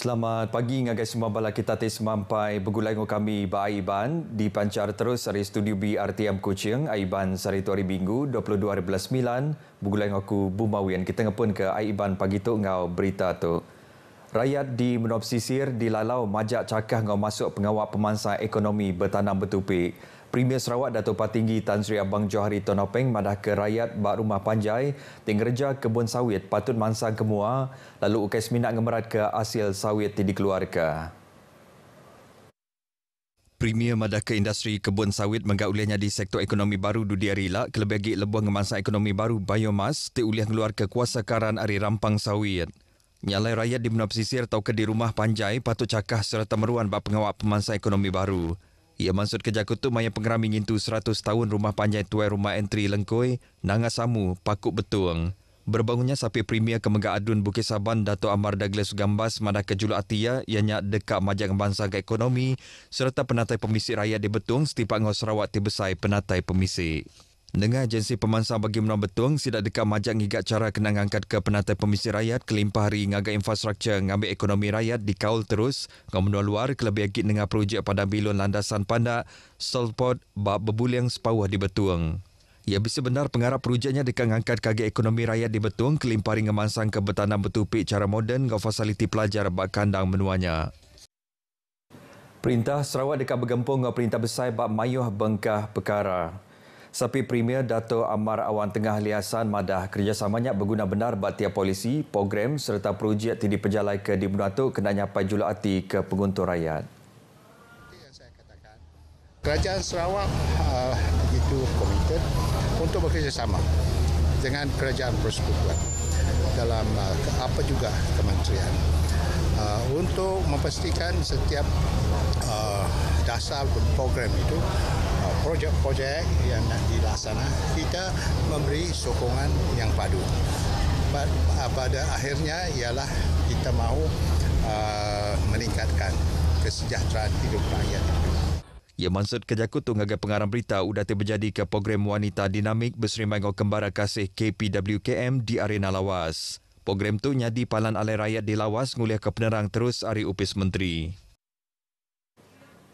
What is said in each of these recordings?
Selamat pagi dengan guys semua bala kita tes sampai begulai dengan kami Baiban Iban dipancar terus dari studio BRTM Kuching Aiban Sari Tuari Minggu 22 hari 9 begulai dengan aku Bumawian kita ngepun ke Aiban pagi tu ngau berita tu Rakyat di Menop Sisir dilalau majak cakah ngau masuk pengawal pemansa ekonomi bertanam bertupik Premier Sarawak datuk Patinggi Tan Sri Abang Johari Tonopeng madah ke rakyat Bak Rumah Panjai, Tenggereja Kebun Sawit Patut Mansa Kemua, lalu ukes minat ngemerat ke hasil sawit yang dikeluarkan. Premier madah ke industri kebun sawit menggaulianya di sektor ekonomi baru di Rila, kelebih lagi lebuah ngemansa ekonomi baru biomas, ti ulih ngeluar ke kuasa karan ari rampang sawit. Nyalai rakyat di benua pesisir atau ke di rumah panjai patut cakah serta meruan bak pengawak pemansa ekonomi baru. Ia maksud ke jakut tu maya pengerami ngintu 100 tahun rumah panjang tuai rumah entry lengkoi, nangasamu samu, pakuk betuang. Berbangunnya sapi premier ke Adun Bukit Saban Dato Amar Douglas Gambas mana ke Julu Atia ianya dekat majang bangsa ke ekonomi serta penatai pemisik rakyat di Betung setiap ngau Sarawak ti besai penatai pemisik. Dengan agensi pemansang bagi menang betul, sidak dekat majak ngigat cara kena ngangkat ke penatai pemisi rakyat, kelimpah hari ngagak infrastruktur ngambil ekonomi rakyat dikaul terus, ngomong luar kelebih agit dengan projek pada bilun landasan pandak, solpot, bab bebul yang sepawah di betuang. Ia bisa benar pengarah projeknya dekat ngangkat kaget ekonomi rakyat di betuang, kelimpah hari ngemansang ke betanam betupik cara moden, ngau fasiliti pelajar bak kandang menuanya. Perintah Sarawak dekat bergempung dengan perintah besar bak mayuh bengkah perkara. Sapi Premier Dato Amar Awan Tengah Liasan Madah kerjasamanya berguna benar buat polisi, program serta projek tidi pejalai ke di Benuatu kena nyapai julat hati ke penguntur rakyat. Kerajaan Sarawak uh, itu komited untuk bekerjasama dengan kerajaan persekutuan dalam uh, apa juga kementerian uh, untuk memastikan setiap uh, dasar program itu projek-projek yang nak dilaksanakan, kita memberi sokongan yang padu. Ah, pada akhirnya ialah kita mahu uh, ah, meningkatkan kesejahteraan hidup rakyat. Ia ya, maksud kerja kutung agar pengarang berita sudah terjadi ke program wanita dinamik Besri Mangok Kembara Kasih KPWKM di Arena Lawas. Program tu nyadi palan alai rakyat di Lawas ngulia ke penerang terus Ari Upis Menteri.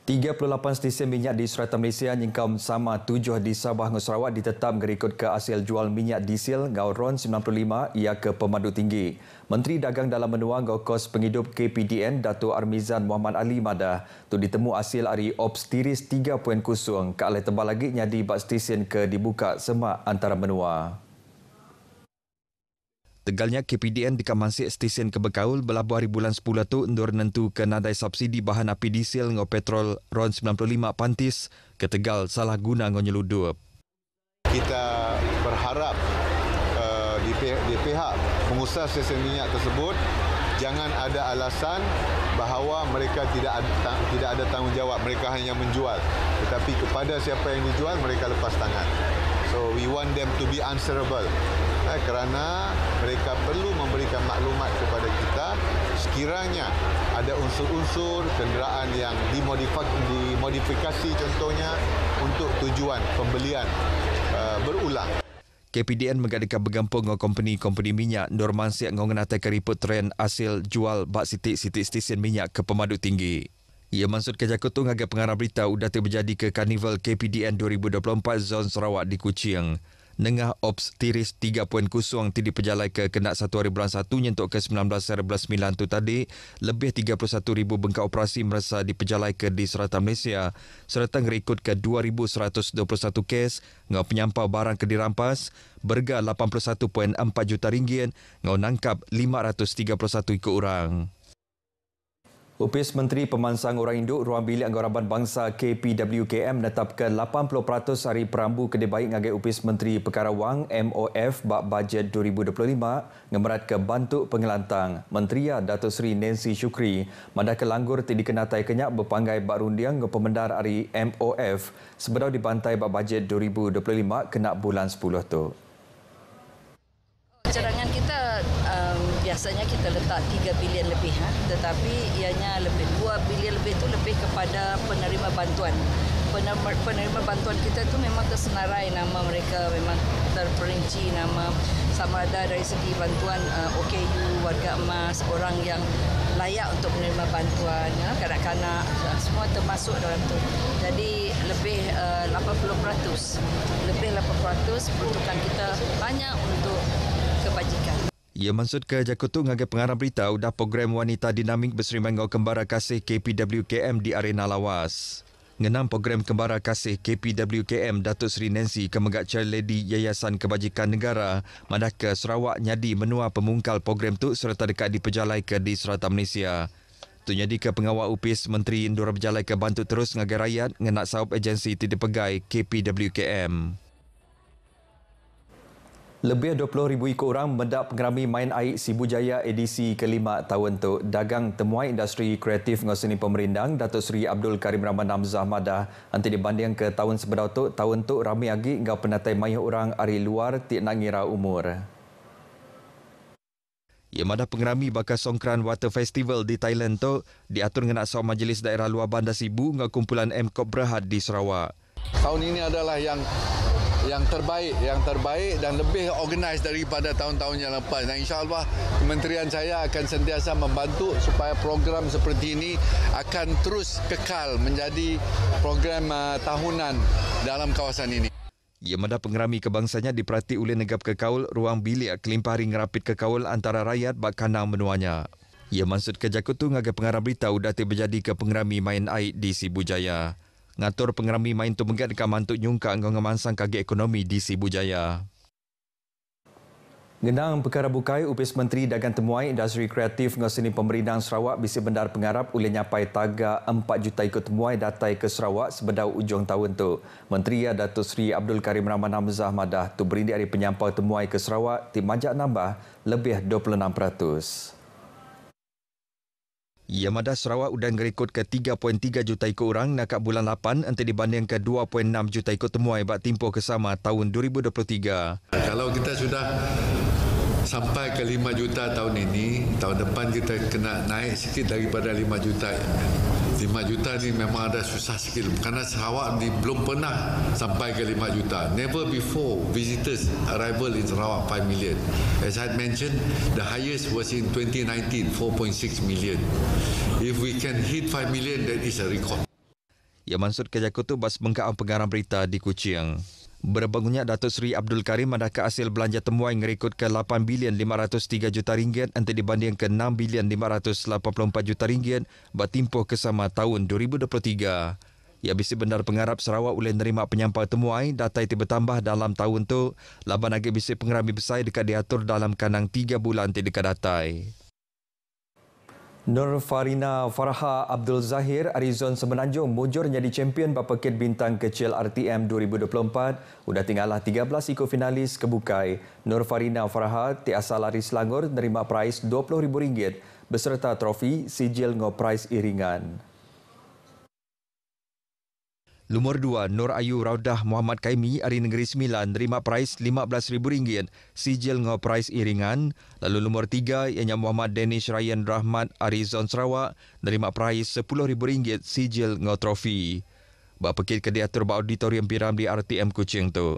38 stesen minyak di Serata Malaysia nyengkam sama tujuh di Sabah dan Sarawak ditetap gerikut ke hasil jual minyak diesel Gauron 95 ia ke pemandu tinggi. Menteri Dagang Dalam Menua Gokos Penghidup KPDN Dato' Armizan Muhammad Ali Mada tu ditemu hasil hari obstiris 3.0 ke alai tebal lagi nyadi bak stesen ke dibuka semak antara menua. Tegalnya KPDN di Kamansik Stesen Kebekaul berlabuh hari bulan 10 tu undur nentu ke nadai subsidi bahan api diesel dengan petrol RON95 Pantis ke Tegal salah guna dengan nyeludup. Kita berharap uh, di pihak pengusaha stesen minyak tersebut jangan ada alasan bahawa mereka tidak ada, tidak ada tanggungjawab mereka hanya menjual tetapi kepada siapa yang dijual mereka lepas tangan so we want them to be answerable kerana mereka perlu memberikan maklumat kepada kita sekiranya ada unsur-unsur kenderaan yang dimodifikasi contohnya untuk tujuan pembelian uh, berulang. KPDN mengadakan bergampung dengan company-company minyak Normansi yang mengatakan keriput tren hasil jual bak sitik-sitik stesen minyak ke pemadu tinggi. Ia maksud kerja kutung agar pengarah berita sudah terjadi ke Karnival KPDN 2024 Zon Sarawak di Kuching. Nengah Ops Tiris 3.0 tidak pejalai ke kendak satu hari bulan satunya untuk ke 1919 tu tadi, lebih 31,000 bengkak operasi merasa dipejalai ke di serata Malaysia serta ngerikut ke 2,121 kes ngau penyampa barang ke dirampas berga 81.4 juta ringgit ngau nangkap 531 ikut orang. Upis Menteri Pemansang Orang Induk Ruang Bilik Anggaran Bangsa KPWKM menetapkan 80% hari perambu kedai baik ngagai Upis Menteri Perkara Wang MOF bak bajet 2025 ngemerat ke bantuk pengelantang. Menteri Dato' Sri Nancy Shukri mandah ke langgur tidak dikenatai kenyak berpanggai bak rundiang ke pemendar hari MOF sebelum dibantai bak bajet 2025 kena bulan 10 tu. Cerangan kita biasanya kita letak 3 bilion lebih ha? tetapi ianya lebih 2 bilion lebih itu lebih kepada penerima bantuan penerima, penerima bantuan kita itu memang tersenarai nama mereka memang terperinci nama sama ada dari segi bantuan uh, OKU, warga emas, orang yang layak untuk menerima bantuan, ya, kanak-kanak, semua termasuk dalam itu. Jadi lebih uh, 80%, lebih 80% peruntukan kita banyak untuk kebajikan. Ia maksud ke Jakutung agak pengarah beritahu dah program wanita dinamik berseri mengau kembara kasih KPWKM di arena lawas. Ngenam program kembara kasih KPWKM Datuk Seri Nancy Kemegak Chair Lady Yayasan Kebajikan Negara manakah ke Sarawak nyadi menua pemungkal program tu serta dekat di ke di Serata Malaysia. Tu nyadi ke pengawal upis Menteri Indura Pejalai ke bantu terus ngagai rakyat ngenak saup agensi tidak pegai KPWKM. Lebih 20,000 ikut orang mendap pengerami main air Sibu Jaya edisi kelima tahun tu. Dagang temuai industri kreatif ngosini pemerindang Datuk Seri Abdul Karim Rahman Hamzah Madah. Nanti dibanding ke tahun sebelah tu, tahun tu ramai lagi hingga penatai mayuh orang dari luar tiap nangira umur. Ia ya, mada pengerami bakal Songkran Water Festival di Thailand tu diatur dengan asal Majlis Daerah Luar Bandar Sibu dengan kumpulan M. Kop di Sarawak. Tahun ini adalah yang yang terbaik yang terbaik dan lebih organised daripada tahun-tahun yang lepas dan insyaAllah kementerian saya akan sentiasa membantu supaya program seperti ini akan terus kekal menjadi program uh, tahunan dalam kawasan ini. Ia mendah pengerami kebangsanya diperhati oleh negap kekaul ruang bilik kelimpari ngerapit kekaul antara rakyat bak kanang menuanya. Ia maksud ke Jakutung agar pengarah berita sudah terjadi ke pengerami main air di Sibu Jaya ngatur pengerami main tu mengat dekat mantuk nyungka dengan ngemansang kaget ekonomi di Sibu Jaya. Gendang Perkara Bukai, Upis Menteri Dagang Temuai, Industri Kreatif dengan Seni Pemerintah Sarawak bisa bendar pengharap boleh nyapai taga 4 juta ikut temuai datai ke Sarawak sebedau ujung tahun tu. Menteri Datuk Seri Abdul Karim Rahman Hamzah Madah tu berindik dari penyampau temuai ke Sarawak, tim majak nambah lebih 26%. Yamada Sarawak udang ngerikut ke 3.3 juta ikut orang nak bulan 8 antara dibanding ke 2.6 juta ikut temuai bak timpo kesama tahun 2023. Kalau kita sudah sampai ke 5 juta tahun ini, tahun depan kita kena naik sikit daripada 5 juta Lima juta ni memang ada susah sikit kerana Sarawak ni belum pernah sampai ke lima juta never before visitors arrival in Sarawak 5 million as I mentioned the highest was in 2019 4.6 million if we can hit 5 million that is a record Ya Mansur Kejakutu bas mengkaam pengarang berita di Kuching. Berbangunnya Datuk Seri Abdul Karim adakah hasil belanja temuai ngerikut ke 8 bilion 503 juta ringgit antar dibanding ke 6 bilion 584 juta ringgit bertimpuh sama tahun 2023. Ia bisi benar pengarap Sarawak boleh nerima penyampa temuai data itu bertambah dalam tahun tu laban agak bisi pengerami besar dekat diatur dalam kanang tiga bulan tidak datai. Nur Farina Farha Abdul Zahir Arizon Semenanjung mujur menjadi champion Bapakit Bintang Kecil RTM 2024. Udah tinggallah 13 ikut finalis kebukai. Nur Farina Farha ti asal lari Selangor nerima prize RM20,000 beserta trofi sijil ngoprize iringan. Nombor 2 Nur Ayu Raudah Muhammad Kaimi dari Negeri Sembilan terima prais RM15,000 sijil ngau prais iringan. Lalu nombor 3 ianya Muhammad Danish Ryan Rahmat Arizon Sarawak terima prais RM10,000 sijil ngau trofi. Bapakit ke dia terbaik auditorium piram di RTM Kucing tu.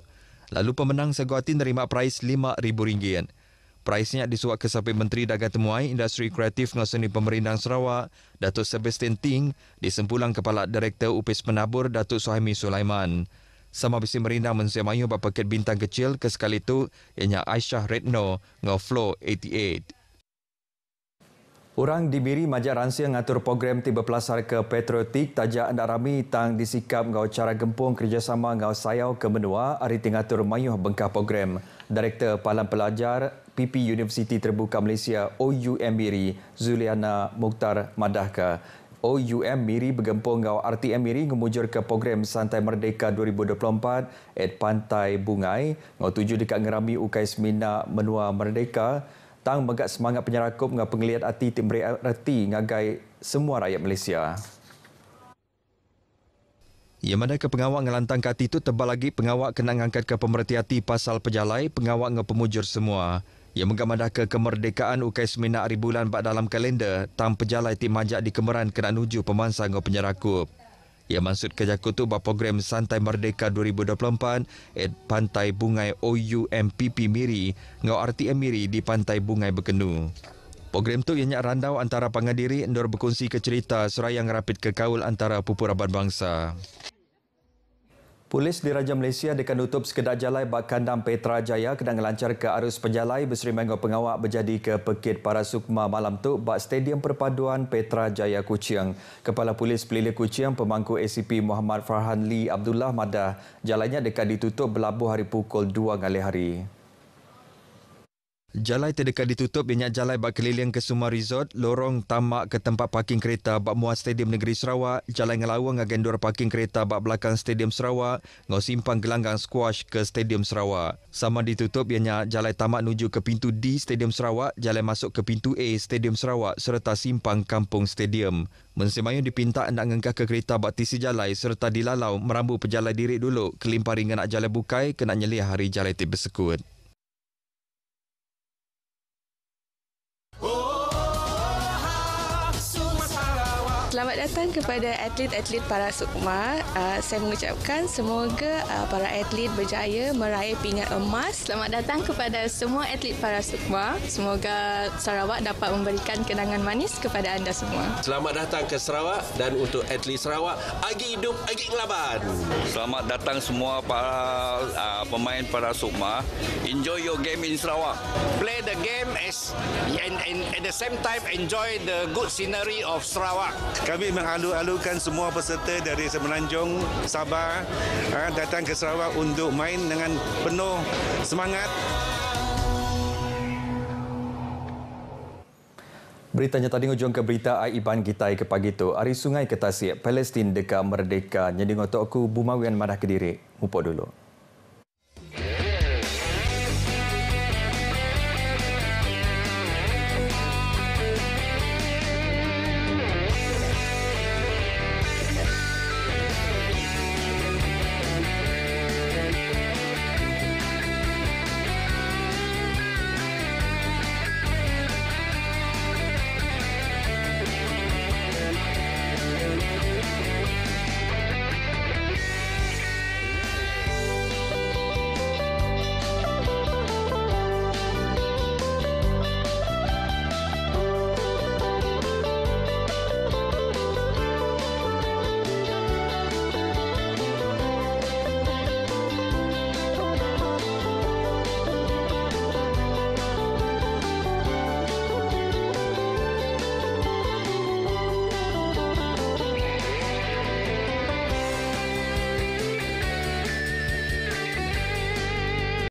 Lalu pemenang seguatin terima prais RM5,000. Price-nya disuat ke sampai Menteri Dagang Temuai Industri Kreatif Ngasuni Pemerintah Sarawak, Datuk Sebastian Ting, di sempulang Kepala Direktur Upis Penabur Datuk Suhaimi Sulaiman. Sama bisi merindang menziamayu bapaket bintang kecil ke sekali itu, ianya Aisyah Redno, Ngoflo 88. Orang di Miri Majat Ransia mengatur program tiba pelasar ke Petrotik Tajak Andak Rami tang disikap ngau cara gempung kerjasama ngau sayau ke menua hari tingatur mayuh bengkah program. Direktur Palan Pelajar PP University Terbuka Malaysia OUM Miri Zuliana Mukhtar Madahka. OUM Miri bergempung ngau RTM Miri ngemujur ke program Santai Merdeka 2024 at Pantai Bungai ngau tuju dekat ngerami Ukai Semina Menua Merdeka tang megat semangat penyerakup dengan penglihat hati timberi erti ngagai semua rakyat Malaysia. Yang mana ke pengawak ngelantang kati itu tebal lagi pengawak kena ngangkat ke pemerhati hati pasal pejalai pengawak ngepemujur semua. Yang menggambar ke kemerdekaan ukai semina hari bulan bak dalam kalender tang pejalai ti majak di kemeran kena nuju pemansa penyerakup. Yang maksud kerja aku tu buat program Santai Merdeka 2024 di eh, Pantai Bungai OUMPP Miri ngau RTM Miri di Pantai Bungai Bekenu. Program tu ianya randau antara pengadiri endor berkongsi kecerita serayang rapid kekaul antara pupur abad bangsa. Polis di Raja Malaysia dekat Kenutup Sekedar Jalai Bak Kandang Petra Jaya kena ngelancar ke arus penjalai berseri mengok pengawak berjadi ke Pekit Para Sukma malam tu Bak Stadium Perpaduan Petra Jaya Kuching. Kepala Polis Pelilih Kuching pemangku ACP Muhammad Farhan Lee Abdullah Madah jalannya dekat ditutup berlabuh hari pukul 2 ngalih hari. Jalai terdekat ditutup banyak jalai bak keliling ke semua Resort, lorong tamak ke tempat parking kereta bak muat Stadium Negeri Sarawak, jalai ngelawang agen dor parking kereta bak belakang Stadium Sarawak, ngau simpang gelanggang squash ke Stadium Sarawak. Sama ditutup banyak jalai tamak menuju ke pintu D Stadium Sarawak, jalai masuk ke pintu A Stadium Sarawak serta simpang kampung Stadium. Mensemayu dipinta nak ngengkah ke kereta bak tisi Jalai serta dilalau merambu pejalai diri dulu, kelimpari nak jalai bukai kena nyelih hari jalai tipe sekut. selamat datang kepada atlet-atlet para sukma. Ah, saya mengucapkan semoga ah, para atlet berjaya meraih pingat emas. Selamat datang kepada semua atlet para sukma. Semoga Sarawak dapat memberikan kenangan manis kepada anda semua. Selamat datang ke Sarawak dan untuk atlet Sarawak, agi hidup, agi ngelaban. Selamat datang semua para ah, pemain para sukma. Enjoy your game in Sarawak. Play the game as and, and at the same time enjoy the good scenery of Sarawak. Kami mengalu-alukan semua peserta dari Semenanjung, Sabah ha, datang ke Sarawak untuk main dengan penuh semangat. Beritanya tadi ujung ke berita Aiban Gitai ke pagi itu Hari Sungai ke Palestin dekat Merdeka. Nyedi ngotok aku, Bumawian Madah Kediri. Mupok dulu.